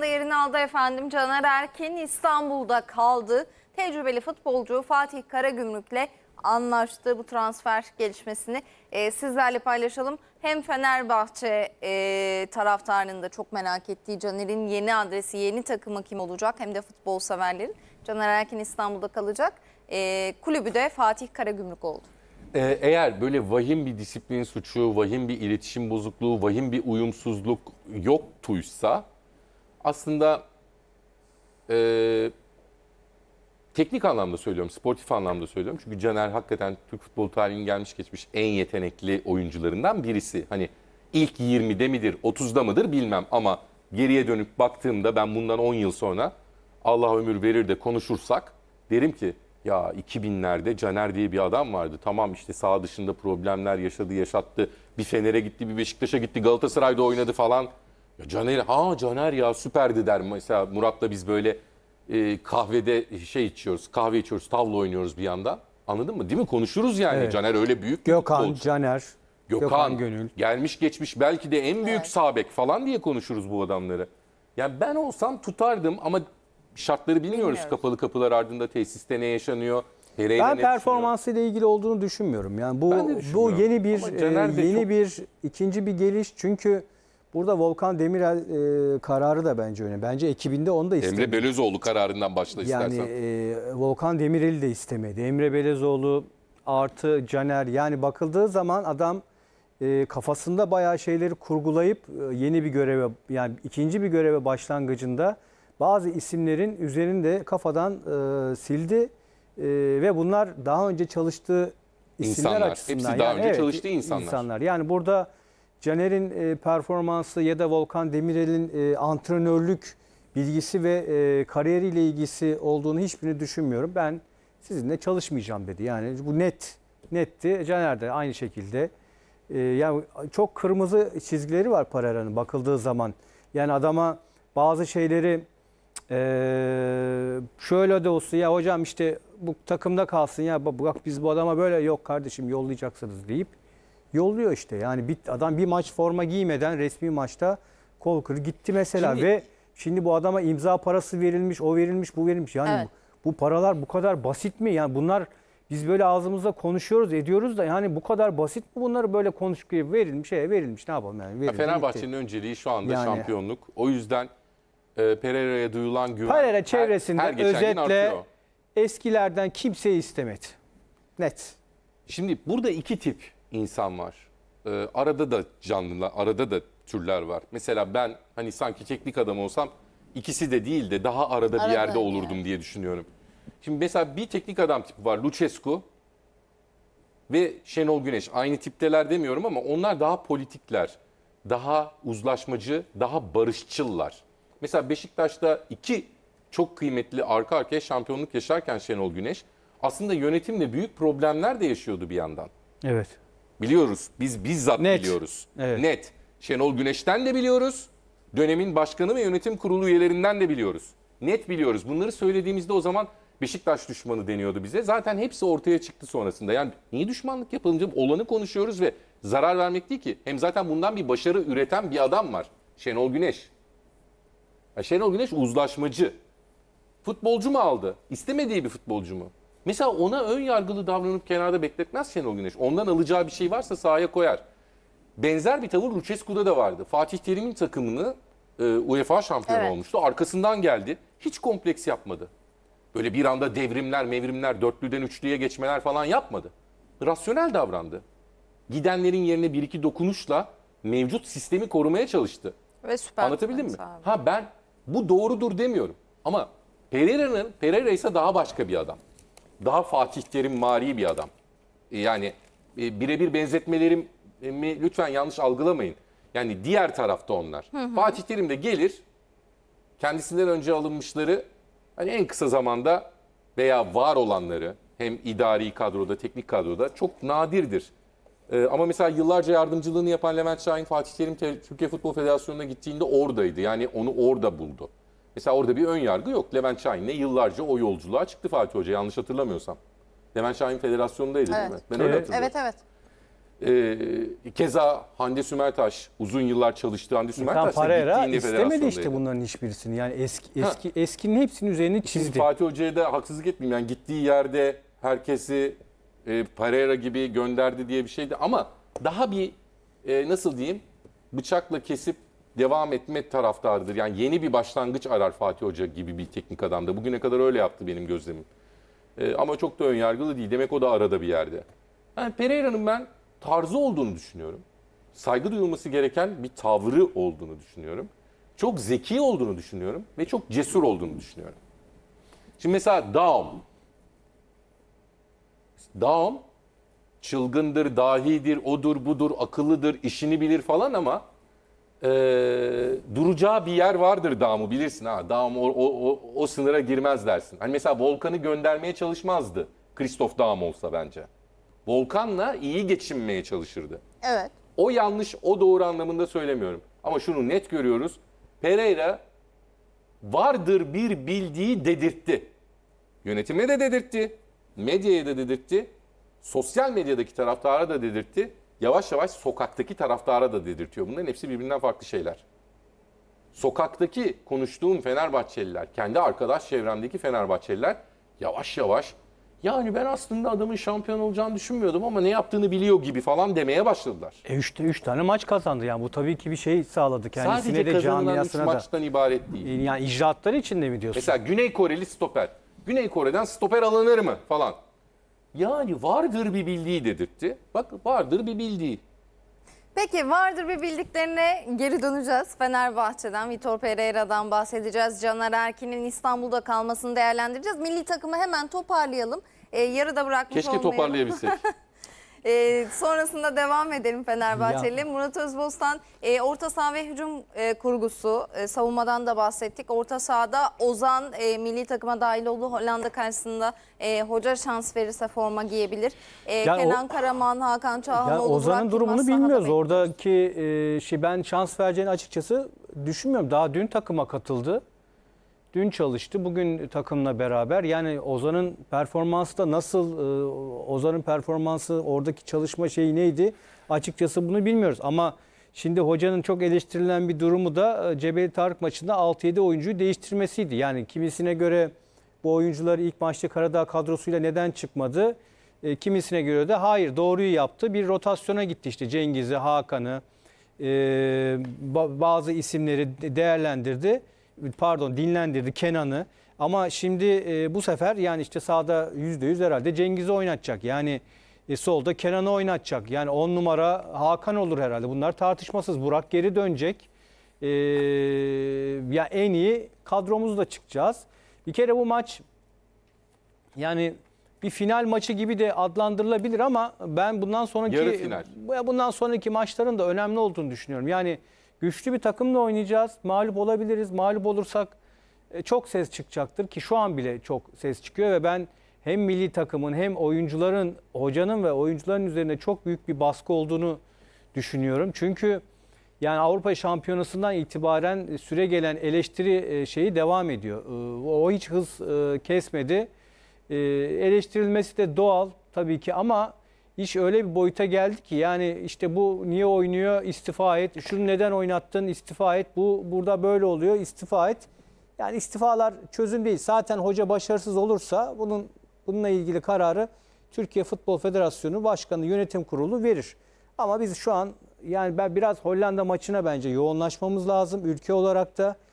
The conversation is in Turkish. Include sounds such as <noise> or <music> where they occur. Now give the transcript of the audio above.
Başkan'da yerini aldı efendim. Caner Erkin İstanbul'da kaldı. Tecrübeli futbolcu Fatih Karagümrük'le anlaştığı bu transfer gelişmesini e, sizlerle paylaşalım. Hem Fenerbahçe e, taraftarının da çok merak ettiği Caner'in yeni adresi, yeni takımı kim olacak hem de futbol severlerin. Caner Erkin İstanbul'da kalacak. E, kulübü de Fatih Karagümrük oldu. Ee, eğer böyle vahim bir disiplin suçu, vahim bir iletişim bozukluğu, vahim bir uyumsuzluk yoktuysa aslında e, teknik anlamda söylüyorum, sportif anlamda söylüyorum. Çünkü Caner hakikaten Türk futbol tarihinin gelmiş geçmiş en yetenekli oyuncularından birisi. Hani ilk 20'de midir, 30'da mıdır bilmem ama geriye dönüp baktığımda ben bundan 10 yıl sonra Allah ömür verir de konuşursak derim ki ya 2000'lerde Caner diye bir adam vardı. Tamam işte sağ dışında problemler yaşadı, yaşattı. Bir Fener'e gitti, bir Beşiktaş'a gitti, Galatasaray'da oynadı falan. Ya Caner, ha Caner ya süperdi der. Mesela Murat'la biz böyle e, kahvede şey içiyoruz, kahve içiyoruz, tavla oynuyoruz bir yanda. Anladın mı? Değil mi? Konuşuruz yani. Evet. Caner öyle büyük Gökhan, futbolcu. Caner, Gökhan, Gökhan Gönül. Gelmiş geçmiş belki de en büyük sabek falan diye konuşuruz bu adamları. Yani ben olsam tutardım ama şartları bilmiyoruz. Bilmiyoruz. Kapalı kapılar ardında tesiste ne yaşanıyor. Pereira Ben ne performansıyla ilgili olduğunu düşünmüyorum. Yani bu Ben de bu yeni bir e, yeni çok- bir ikinci bir geliş çünkü Burada Volkan Demirel e, kararı da bence önemli. Bence ekibinde onu da istemedi. Emre Belözoğlu kararından başla yani, istersen. Yani e, Volkan Demirel'i de istemedi. Emre Belözoğlu artı Caner yani bakıldığı zaman adam e, kafasında bayağı şeyleri kurgulayıp e, yeni bir göreve yani ikinci bir göreve başlangıcında bazı isimlerin üzerinde kafadan e, sildi e, ve bunlar daha önce çalıştığı isimler insanlar. açısından. Hepsi daha yani, önce evet, çalıştığı insanlar. insanlar. Yani burada Caner'in e, performansı ya da Volkan Demirel'in e, antrenörlük bilgisi ve e, kariyeriyle ilgisi olduğunu hiçbirini düşünmüyorum. Ben sizinle çalışmayacağım dedi. Yani bu net netti. Caner de aynı şekilde. E, yani çok kırmızı çizgileri var Parera'nın bakıldığı zaman. Yani adama bazı şeyleri e, şöyle de olsun ya hocam işte bu takımda kalsın ya bak biz bu adama böyle yok kardeşim yollayacaksınız deyip yolluyor işte. Yani bir, adam bir maç forma giymeden resmi maçta kol kırı gitti mesela şimdi, ve şimdi bu adama imza parası verilmiş, o verilmiş, bu verilmiş. Yani evet. bu, bu paralar bu kadar basit mi? Yani bunlar biz böyle ağzımızda konuşuyoruz, ediyoruz da yani bu kadar basit mi bunları böyle konuşup verilmiş, şey verilmiş ne yapalım yani. Verilmiş, ya Fenerbahçe'nin önceliği şu anda yani, şampiyonluk. O yüzden e, Pereira'ya duyulan güven Pereira çevresinde her, her özetle eskilerden kimseyi istemedi. Net. Şimdi burada iki tip insan var. Ee, arada da canlılar, arada da türler var. Mesela ben hani sanki teknik adam olsam ikisi de değil de daha arada, arada bir yerde olurdum yani. diye düşünüyorum. Şimdi mesela bir teknik adam tipi var Lucescu ve Şenol Güneş. Aynı tipteler demiyorum ama onlar daha politikler, daha uzlaşmacı, daha barışçıllar. Mesela Beşiktaş'ta iki çok kıymetli arka arkaya şampiyonluk yaşarken Şenol Güneş aslında yönetimle büyük problemler de yaşıyordu bir yandan. Evet. Biliyoruz. Biz bizzat Net. biliyoruz. Evet. Net. Şenol Güneş'ten de biliyoruz. Dönemin başkanı ve yönetim kurulu üyelerinden de biliyoruz. Net biliyoruz. Bunları söylediğimizde o zaman Beşiktaş düşmanı deniyordu bize. Zaten hepsi ortaya çıktı sonrasında. Yani niye düşmanlık yapalım canım? Olanı konuşuyoruz ve zarar vermek değil ki. Hem zaten bundan bir başarı üreten bir adam var. Şenol Güneş. Şenol Güneş uzlaşmacı. Futbolcu mu aldı? İstemediği bir futbolcu mu? Mesela ona ön yargılı davranıp kenarda bekletmez Şenol Güneş. Ondan alacağı bir şey varsa sahaya koyar. Benzer bir tavır Lucescu'da da vardı. Fatih Terim'in takımını e, UEFA şampiyonu evet. olmuştu. Arkasından geldi. Hiç kompleks yapmadı. Böyle bir anda devrimler, mevrimler, dörtlüden üçlüye geçmeler falan yapmadı. Rasyonel davrandı. Gidenlerin yerine bir iki dokunuşla mevcut sistemi korumaya çalıştı. Ve süper Anlatabildim mi? Abi. Ha ben bu doğrudur demiyorum. Ama Pereira'nın Pereira ise daha başka bir adam daha Fatih Terim mari bir adam. E, yani e, birebir benzetmelerim lütfen yanlış algılamayın. Yani diğer tarafta onlar. Hı hı. Fatih Terim de gelir kendisinden önce alınmışları hani en kısa zamanda veya var olanları hem idari kadroda, teknik kadroda çok nadirdir. Ee, ama mesela yıllarca yardımcılığını yapan Levent Şahin Fatih Terim Türkiye Futbol Federasyonu'na gittiğinde oradaydı. Yani onu orada buldu. Mesela orada bir ön yargı yok. Levent ne yıllarca o yolculuğa çıktı Fatih Hoca yanlış hatırlamıyorsam. Levent Şahin federasyondaydı evet. değil mi? Ben öyle hatırlıyorum. Evet evet. Ee, keza Hande Sümertaş uzun yıllar çalıştı. Hande Sümertaş da gittiğinde istemedi işte bunların hiçbirini. Yani eski eski ha. eskinin hepsinin üzerine çizdi. Şimdi Fatih Hoca'ya da haksızlık etmeyeyim. Yani gittiği yerde herkesi e, Parera gibi gönderdi diye bir şeydi ama daha bir e, nasıl diyeyim bıçakla kesip devam etme taraftarıdır. Yani yeni bir başlangıç arar Fatih Hoca gibi bir teknik adamda Bugüne kadar öyle yaptı benim gözlemim. E, ama çok da önyargılı değil. Demek o da arada bir yerde. Yani Pereira'nın ben tarzı olduğunu düşünüyorum. Saygı duyulması gereken bir tavrı olduğunu düşünüyorum. Çok zeki olduğunu düşünüyorum ve çok cesur olduğunu düşünüyorum. Şimdi mesela Daum. Daum çılgındır, dahidir, odur, budur, akıllıdır, işini bilir falan ama e, duracağı bir yer vardır Damu bilirsin ha. Damu o, o, o, sınıra girmez dersin. Hani mesela Volkan'ı göndermeye çalışmazdı. Kristof Damu olsa bence. Volkan'la iyi geçinmeye çalışırdı. Evet. O yanlış, o doğru anlamında söylemiyorum. Ama şunu net görüyoruz. Pereira vardır bir bildiği dedirtti. Yönetime de dedirtti. Medyaya da dedirtti. Sosyal medyadaki taraftara da dedirtti yavaş yavaş sokaktaki taraftara da dedirtiyor. Bunların hepsi birbirinden farklı şeyler. Sokaktaki konuştuğum Fenerbahçeliler, kendi arkadaş çevremdeki Fenerbahçeliler yavaş yavaş yani ben aslında adamın şampiyon olacağını düşünmüyordum ama ne yaptığını biliyor gibi falan demeye başladılar. E 3 tane maç kazandı yani bu tabii ki bir şey sağladı kendisine Sadece de camiasına da. maçtan ibaret değil. E, yani icraatları içinde mi diyorsun? Mesela Güney Koreli stoper. Güney Kore'den stoper alınır mı falan. Yani vardır bir bildiği dedirtti. Bak vardır bir bildiği. Peki vardır bir bildiklerine geri döneceğiz. Fenerbahçe'den, Vitor Pereira'dan bahsedeceğiz. Caner Erkin'in İstanbul'da kalmasını değerlendireceğiz. Milli takımı hemen toparlayalım. Ee, yarıda bırakmış Keşke olmayalım. toparlayabilsek. <laughs> E, sonrasında devam edelim Fenerbahçeli. Murat Özbostan e, orta saha ve hücum e, kurgusu. E, savunmadan da bahsettik. Orta sahada Ozan e, milli takıma dahil oldu. Hollanda karşısında e, hoca şans verirse forma giyebilir. E, Ya Kenan o- Karaman, Hakan Ya Çağhanoğlu, Ozan'ın durumunu bilmiyoruz. Oradaki e, şey ben şans vereceğini açıkçası düşünmüyorum. Daha dün takıma katıldı. Dün çalıştı, bugün takımla beraber. Yani Ozan'ın performansı da nasıl, e, Ozan'ın performansı, oradaki çalışma şeyi neydi? Açıkçası bunu bilmiyoruz. Ama şimdi hocanın çok eleştirilen bir durumu da e, Cebeli Tarık maçında 6-7 oyuncuyu değiştirmesiydi. Yani kimisine göre bu oyuncular ilk maçta Karadağ kadrosuyla neden çıkmadı? E, kimisine göre de hayır doğruyu yaptı. Bir rotasyona gitti işte Cengiz'i, Hakan'ı, bazı isimleri değerlendirdi pardon dinlendirdi Kenan'ı. Ama şimdi e, bu sefer yani işte sağda %100 herhalde Cengiz'i oynatacak. Yani e, solda Kenan'ı oynatacak. Yani 10 numara Hakan olur herhalde. Bunlar tartışmasız. Burak geri dönecek. E, ya en iyi kadromuzla çıkacağız. Bir kere bu maç yani bir final maçı gibi de adlandırılabilir ama ben bundan sonraki Yarı final. bundan sonraki maçların da önemli olduğunu düşünüyorum. Yani Güçlü bir takımla oynayacağız. Mağlup olabiliriz. Mağlup olursak e, çok ses çıkacaktır ki şu an bile çok ses çıkıyor ve ben hem milli takımın hem oyuncuların, hocanın ve oyuncuların üzerine çok büyük bir baskı olduğunu düşünüyorum. Çünkü yani Avrupa Şampiyonası'ndan itibaren e, süre gelen eleştiri e, şeyi devam ediyor. O hiç hız kesmedi. Eleştirilmesi de doğal tabii ki ama iş öyle bir boyuta geldi ki yani işte bu niye oynuyor istifa et, şunu neden oynattın istifa et, bu burada böyle oluyor istifa et. Yani istifalar çözüm değil. Zaten hoca başarısız olursa bunun bununla ilgili kararı Türkiye Futbol Federasyonu Başkanı Yönetim Kurulu verir. Ama biz şu an yani ben biraz Hollanda maçına bence yoğunlaşmamız lazım ülke olarak da.